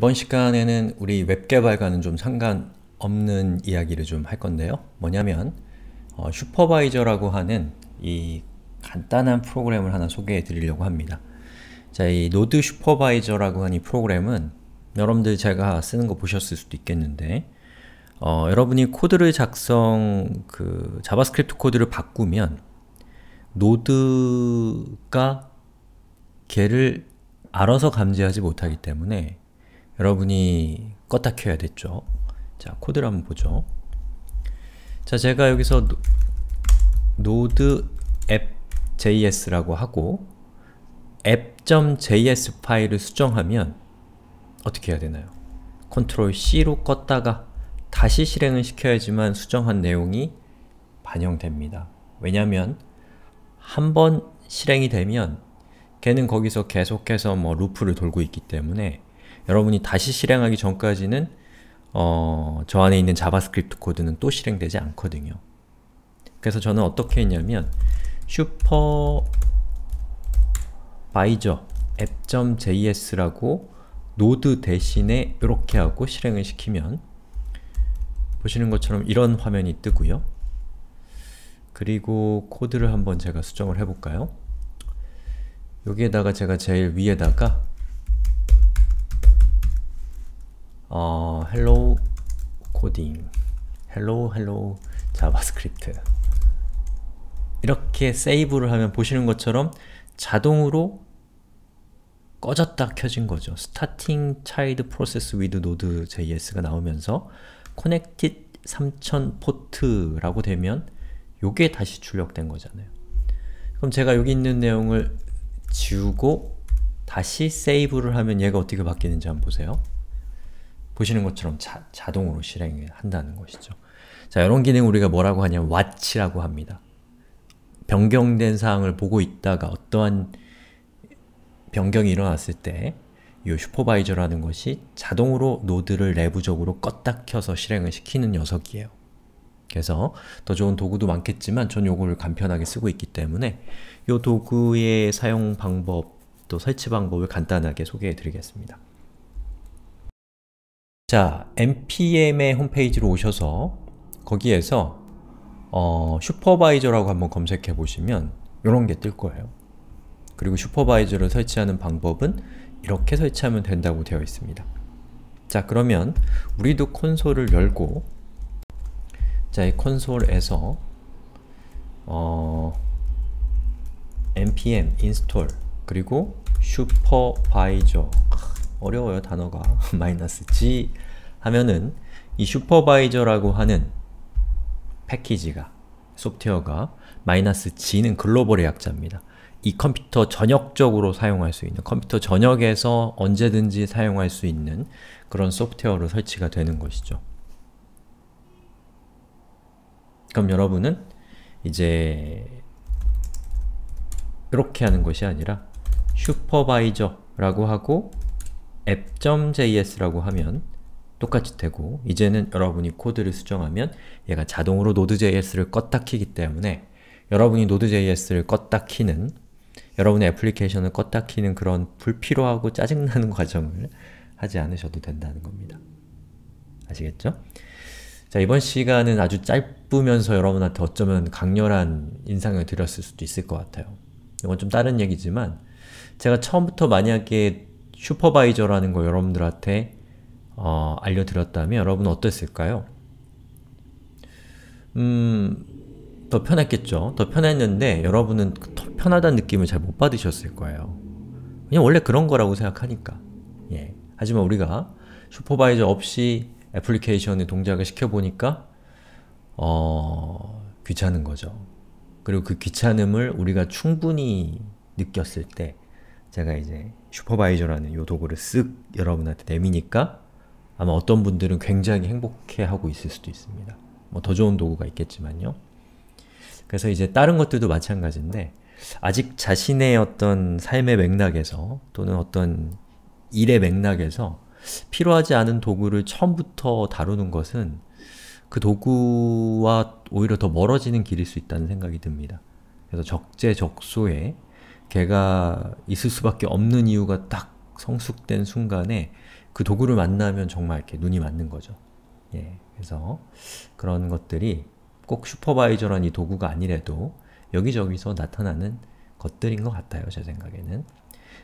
이번 시간에는 우리 웹 개발과는 좀 상관없는 이야기를 좀 할 건데요. 뭐냐면 어, 슈퍼바이저라고 하는 이 간단한 프로그램을 하나 소개해 드리려고 합니다. 자, 이 노드 슈퍼바이저라고 하는 이 프로그램은 여러분들 제가 쓰는 거 보셨을 수도 있겠는데 어, 여러분이 코드를 작성, 그 자바스크립트 코드를 바꾸면 노드가 걔를 알아서 감지하지 못하기 때문에 여러분이 껐다 켜야 됐죠. 자, 코드를 한번 보죠. 자, 제가 여기서 n o app.js라고 하고 app.js 파일을 수정하면 어떻게 해야 되나요? 컨트롤 C로 껐다가 다시 실행을 시켜야지만 수정한 내용이 반영됩니다. 왜냐면 한 번 실행이 되면 걔는 거기서 계속해서 뭐 루프를 돌고 있기 때문에 여러분이 다시 실행하기 전까지는 어, 저 안에 있는 자바스크립트 코드는 또 실행되지 않거든요. 그래서 저는 어떻게 했냐면 슈퍼바이저 app.js라고 노드 대신에 이렇게 하고 실행을 시키면 보시는 것처럼 이런 화면이 뜨고요. 그리고 코드를 한번 제가 수정을 해볼까요? 여기에다가 제가 제일 위에다가 어, hello coding, hello hello javascript 이렇게 세이브를 하면 보시는 것처럼 자동으로 꺼졌다 켜진 거죠. starting child process with node.js가 나오면서 connected 3000 port라고 되면 요게 다시 출력된 거잖아요. 그럼 제가 여기 있는 내용을 지우고 다시 세이브를 하면 얘가 어떻게 바뀌는지 한번 보세요. 보시는 것처럼 자, 자동으로 실행한다는 것이죠. 자, 이런 기능 우리가 뭐라고 하냐면 watch라고 합니다. 변경된 사항을 보고 있다가 어떠한 변경이 일어났을 때이 슈퍼바이저라는 것이 자동으로 노드를 내부적으로 껐다 켜서 실행을 시키는 녀석이에요. 그래서 더 좋은 도구도 많겠지만 전 요거를 간편하게 쓰고 있기 때문에 이 도구의 사용 방법 또 설치 방법을 간단하게 소개해 드리겠습니다. 자, npm의 홈페이지로 오셔서 거기에서 어, 슈퍼바이저라고 한번 검색해 보시면 이런 게 뜰 거예요. 그리고 슈퍼바이저를 설치하는 방법은 이렇게 설치하면 된다고 되어 있습니다. 자, 그러면 우리도 콘솔을 열고 자, 이 콘솔에서 어, npm install 그리고 슈퍼바이저 어려워요 단어가 마이너스 g 하면은 이 슈퍼바이저라고 하는 패키지가 소프트웨어가 마이너스 g는 글로벌의 약자입니다. 이 컴퓨터 전역적으로 사용할 수 있는, 컴퓨터 전역에서 언제든지 사용할 수 있는 그런 소프트웨어로 설치가 되는 것이죠. 그럼 여러분은 이제 이렇게 하는 것이 아니라 슈퍼바이저라고 하고 app.js라고 하면 똑같이 되고 이제는 여러분이 코드를 수정하면 얘가 자동으로 Node.js를 껐다 키기 때문에 여러분이 Node.js를 껐다 키는 여러분의 애플리케이션을 껐다 키는 그런 불필요하고 짜증나는 과정을 하지 않으셔도 된다는 겁니다. 아시겠죠? 자, 이번 시간은 아주 짧으면서 여러분한테 어쩌면 강렬한 인상을 드렸을 수도 있을 것 같아요. 이건 좀 다른 얘기지만 제가 처음부터 만약에 슈퍼바이저라는 거 여러분들한테 어, 알려드렸다면 여러분 어땠을까요? 음, 더 편했겠죠? 더 편했는데 여러분은 더 편하다는 느낌을 잘 못 받으셨을 거예요. 그냥 원래 그런 거라고 생각하니까. 예. 하지만 우리가 슈퍼바이저 없이 애플리케이션을 동작을 시켜보니까 어... 귀찮은 거죠. 그리고 그 귀찮음을 우리가 충분히 느꼈을 때 제가 이제 슈퍼바이저라는 요 도구를 쓱 여러분한테 내미니까 아마 어떤 분들은 굉장히 행복해하고 있을 수도 있습니다. 뭐 더 좋은 도구가 있겠지만요. 그래서 이제 다른 것들도 마찬가지인데 아직 자신의 어떤 삶의 맥락에서 또는 어떤 일의 맥락에서 필요하지 않은 도구를 처음부터 다루는 것은 그 도구와 오히려 더 멀어지는 길일 수 있다는 생각이 듭니다. 그래서 적재적소에 걔가 있을 수밖에 없는 이유가 딱 성숙된 순간에 그 도구를 만나면 정말 이렇게 눈이 맞는 거죠. 예, 그래서 그런 것들이 꼭 슈퍼바이저란 이 도구가 아니래도 여기저기서 나타나는 것들인 것 같아요. 제 생각에는.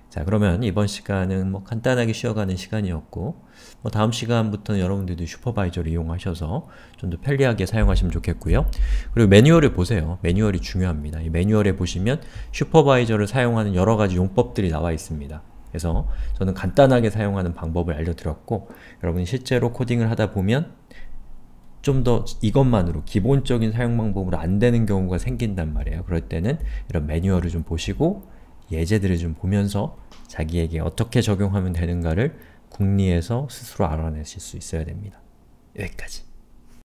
자 그러면 이번 시간은 뭐 간단하게 쉬어가는 시간이었고 뭐 다음 시간부터는 여러분들도 슈퍼바이저를 이용하셔서 좀 더 편리하게 사용하시면 좋겠고요. 그리고 매뉴얼을 보세요. 매뉴얼이 중요합니다. 이 매뉴얼에 보시면 슈퍼바이저를 사용하는 여러가지 용법들이 나와 있습니다. 그래서 저는 간단하게 사용하는 방법을 알려드렸고 여러분이 실제로 코딩을 하다 보면 좀 더 이것만으로 기본적인 사용 방법으로 안 되는 경우가 생긴단 말이에요. 그럴 때는 이런 매뉴얼을 좀 보시고 예제들을 좀 보면서 자기에게 어떻게 적용하면 되는가를 궁리에서 스스로 알아내실 수 있어야 됩니다. 여기까지.